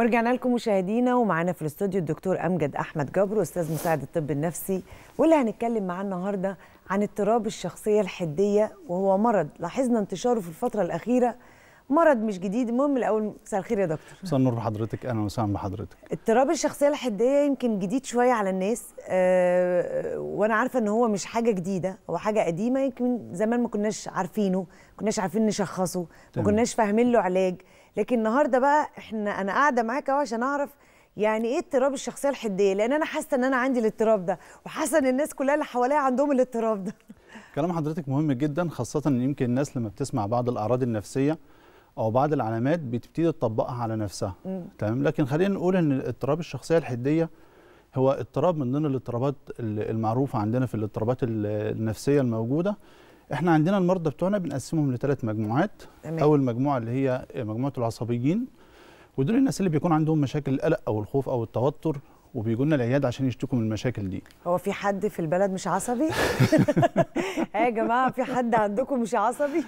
ورجعنا لكم مشاهدينا ومعانا في الاستوديو الدكتور امجد احمد جبر استاذ مساعد الطب النفسي واللي هنتكلم معاه النهارده عن اضطراب الشخصيه الحديه وهو مرض لاحظنا انتشاره في الفتره الاخيره مرض مش جديد المهم الاول مساء الخير يا دكتور مساء النور بحضرتك اهلا وسهلا بحضرتك اضطراب الشخصيه الحديه يمكن جديد شويه على الناس أه وانا عارفه ان هو مش حاجه جديده هو حاجه قديمه يمكن زمان ما كناش عارفينه ما كناش عارفين نشخصه ما كناش فاهمين له علاج لكن النهارده بقى احنا انا قاعده معاك اهو عشان اعرف يعني ايه اضطراب الشخصيه الحديه لان انا حاسه ان انا عندي الاضطراب ده وحاسه ان الناس كلها اللي حواليا عندهم الاضطراب ده كلام حضرتك مهم جدا خاصه ان يمكن الناس لما بتسمع بعض الاعراض النفسيه او بعض العلامات بتبتدي تطبقها على نفسها تمام لكن خلينا نقول ان اضطراب الشخصيه الحديه هو اضطراب من ضمن الاضطرابات المعروفه عندنا في الاضطرابات النفسيه الموجوده احنا عندنا المرضى بتوعنا بنقسمهم لثلاث مجموعات تمام. اول مجموعه اللي هي مجموعه العصبيين ودول الناس اللي بيكون عندهم مشاكل القلق او الخوف او التوتر وبيجوا لنا العياده عشان يشتكوا من المشاكل دي هو في حد في البلد مش عصبي يا جماعه في حد عندكم مش عصبي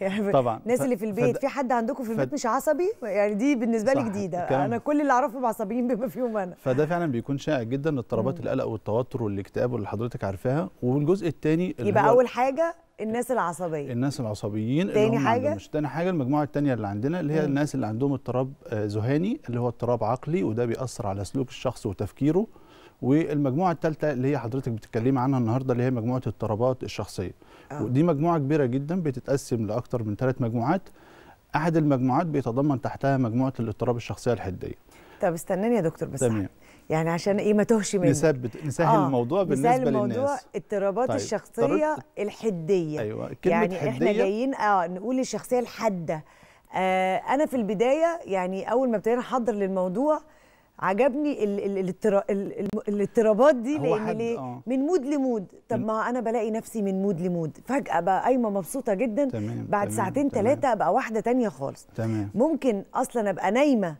يعني طبعا الناس اللي في البيت في حد عندكم في البيت مش عصبي يعني دي بالنسبه لي جديده كم... انا كل اللي اعرفهم عصبيين بما فيهم انا فده فعلا بيكون شائع جدا اضطرابات القلق والتوتر والاكتئاب اللي حضرتك عارفاها والجزء الثاني يبقى اول حاجه الناس العصبيه الناس العصبيين تاني اللي هم حاجه مش تاني حاجه المجموعه الثانيه اللي عندنا اللي هي الناس اللي عندهم اضطراب آه، ذهاني اللي هو اضطراب عقلي وده بيأثر على سلوك الشخص وتفكيره والمجموعه الثالثه اللي هي حضرتك بتتكلمي عنها النهارده اللي هي مجموعه اضطرابات الشخصيه أوه. ودي مجموعه كبيره جدا بتتقسم لاكثر من ثلاث مجموعات احد المجموعات بيتضمن تحتها مجموعه الاضطراب الشخصيه الحديه طب استناني يا دكتور بس تمام يعني عشان ايه ما تهش مني نثبت نسهل آه الموضوع بالنسبه نسهل الموضوع للناس طيب، اضطرابات طيب. الشخصيه الحديه ايوه كلمة يعني حدية. احنا جايين اه نقول الشخصيه الحاده آه انا في البدايه يعني اول ما ابتدينا نحضر للموضوع عجبني الاضطرابات دي لان ليه آه. من مود لمود طب ما انا بلاقي نفسي من مود لمود فجاه بقى قايمه مبسوطه جدا تمام بعد تمام ساعتين ثلاثه ابقى واحده تانية خالص تمام ممكن اصلا ابقى نايمه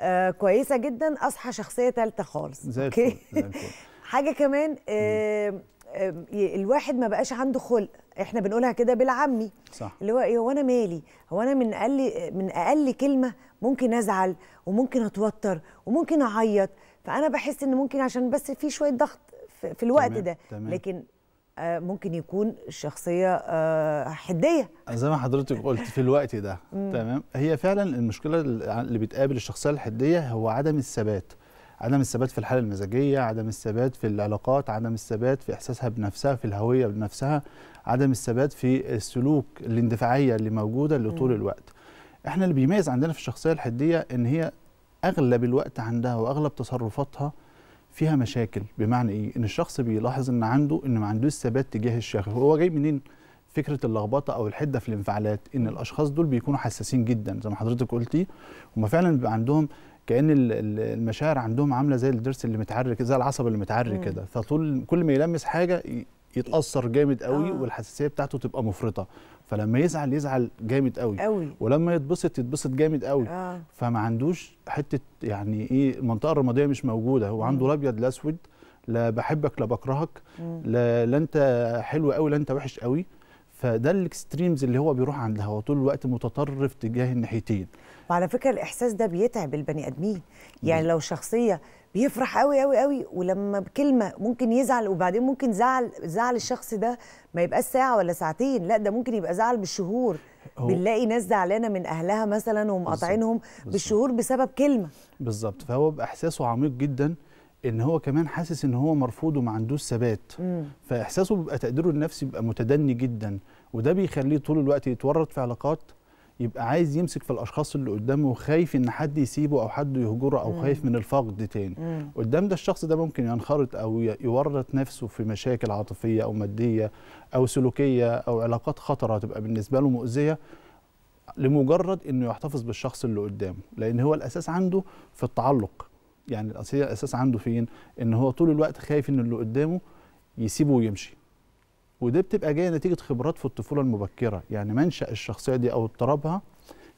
آه، كويسه جدا اصحى شخصيه ثالثه خالص زي اوكي حاجه كمان آه، آه، الواحد ما بقاش عنده خلق احنا بنقولها كده بالعامي صح اللي هو ايه هو انا مالي هو انا من اقل من اقل كلمه ممكن ازعل وممكن اتوتر وممكن اعيط فانا بحس ان ممكن عشان بس في شويه ضغط في الوقت تمام. ده تمام. لكن آه، ممكن يكون شخصيه آه، حديه زي ما حضرتك قلت في الوقت ده تمام هي فعلا المشكله اللي بتقابل الشخصيه الحديه هو عدم الثبات عدم الثبات في الحاله المزاجيه عدم الثبات في العلاقات عدم الثبات في احساسها بنفسها في الهويه بنفسها عدم الثبات في السلوك الاندفاعيه اللي موجوده اللي طول الوقت احنا اللي بيميز عندنا في الشخصيه الحديه ان هي اغلب الوقت عندها واغلب تصرفاتها فيها مشاكل بمعنى ايه ان الشخص بيلاحظ ان عنده ان ما عندوش ثبات تجاه الشغف، هو جاي منين فكره اللخبطه او الحده في الانفعالات ان الاشخاص دول بيكونوا حساسين جدا زي ما حضرتك قلتي هم فعلا بيبقى عندهم كان المشاعر عندهم عامله زي الضرس اللي متعرك زي العصب اللي متعرك كده فطول كل ما يلمس حاجه يتاثر جامد قوي آه. والحساسيه بتاعته تبقى مفرطه فلما يزعل يزعل جامد قوي, قوي. ولما يتبسط يتبسط جامد قوي آه. فما عندوش حته يعني ايه المنطقه الرماديه مش موجوده هو عنده الابيض الاسود لا بحبك لا بكرهك لا, لا انت حلو قوي لا انت وحش قوي فده الاكستريمز اللي هو بيروح عندها هو طول الوقت متطرف تجاه الناحيتين وعلى فكره الاحساس ده بيتعب البني ادمين يعني لو شخصيه بيفرح قوي قوي قوي ولما بكلمه ممكن يزعل وبعدين ممكن زعل زعل الشخص ده ما يبقاش ساعه ولا ساعتين لا ده ممكن يبقى زعل بالشهور بنلاقي ناس زعلانه من اهلها مثلا ومقاطعينهم بالشهور بسبب كلمه بالظبط فهو باحساسه عميق جدا ان هو كمان حاسس ان هو مرفوض وما عندوش ثبات فاحساسه بيبقى تقديره النفسي بيبقى متدني جدا وده بيخليه طول الوقت يتورط في علاقات يبقى عايز يمسك في الاشخاص اللي قدامه وخايف ان حد يسيبه او حد يهجره او مم. خايف من الفقد تاني مم. قدام ده الشخص ده ممكن ينخرط او يورط نفسه في مشاكل عاطفيه او ماديه او سلوكيه او علاقات خطره هتبقى بالنسبه له مؤذيه لمجرد انه يحتفظ بالشخص اللي قدامه لان هو الاساس عنده في التعلق يعني الاساس عنده فين ان هو طول الوقت خايف ان اللي قدامه يسيبه ويمشي وده بتبقى جايه نتيجه خبرات في الطفوله المبكره يعني منشا الشخصيه دي او اضطرابها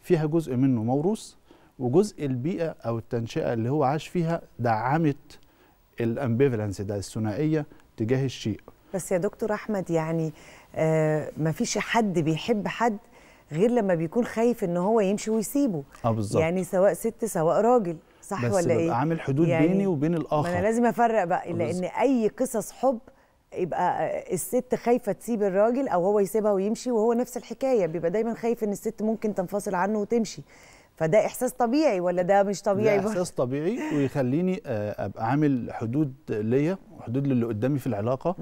فيها جزء منه موروث وجزء البيئه او التنشئه اللي هو عاش فيها دعمت الامبيفالنس ده الثنائيه تجاه الشيء بس يا دكتور احمد يعني آه مفيش حد بيحب حد غير لما بيكون خايف ان هو يمشي ويسيبه اه بالظبط يعني سواء ست سواء راجل صح بس ولا ايه؟ بس عامل حدود يعني بيني وبين الاخر ما انا لازم افرق بقى لان اي قصص حب يبقى الست خايفه تسيب الراجل او هو يسيبها ويمشي وهو نفس الحكايه بيبقى دايما خايف ان الست ممكن تنفصل عنه وتمشي فده احساس طبيعي ولا ده مش طبيعي ده احساس طبيعي ويخليني آه، ابقى عامل حدود ليا وحدود للي قدامي في العلاقه